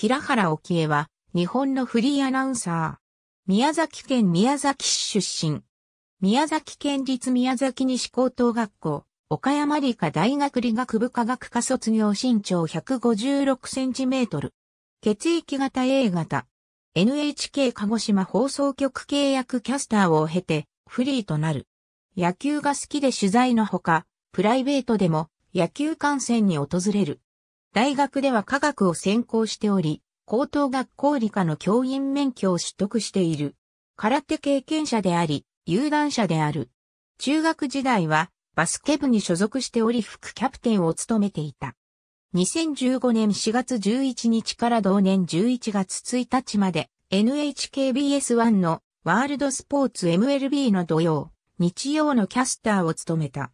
平原沖江は、日本のフリーアナウンサー。宮崎県宮崎市出身。宮崎県立宮崎西高等学校、岡山理科大学理学部科学科卒業身長156センチメートル。血液型 A 型。NHK 鹿児島放送局契約キャスターを経て、フリーとなる。野球が好きで取材のほか、プライベートでも野球観戦に訪れる。大学では科学を専攻しており、高等学校理科の教員免許を取得している。空手経験者であり、有段者である。中学時代はバスケ部に所属しており副キャプテンを務めていた。2015年4月11日から同年11月1日まで NHKBS1 のワールドスポーツ MLB の土曜、日曜のキャスターを務めた。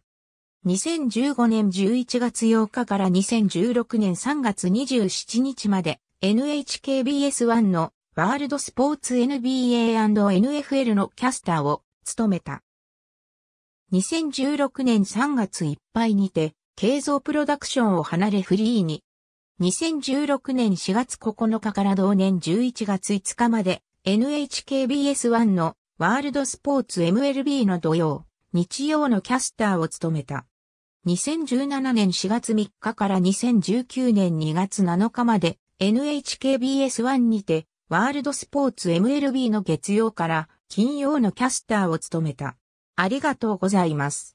2015年11月8日から2016年3月27日まで NHKBS1 のワールドスポーツ NBA&NFL のキャスターを務めた。2016年3月いっぱいにて、経造プロダクションを離れフリーに。2016年4月9日から同年11月5日まで NHKBS1 のワールドスポーツ MLB の土曜、日曜のキャスターを務めた。2017年4月3日から2019年2月7日まで NHKBS1 にてワールドスポーツ MLB の月曜から金曜のキャスターを務めた。ありがとうございます。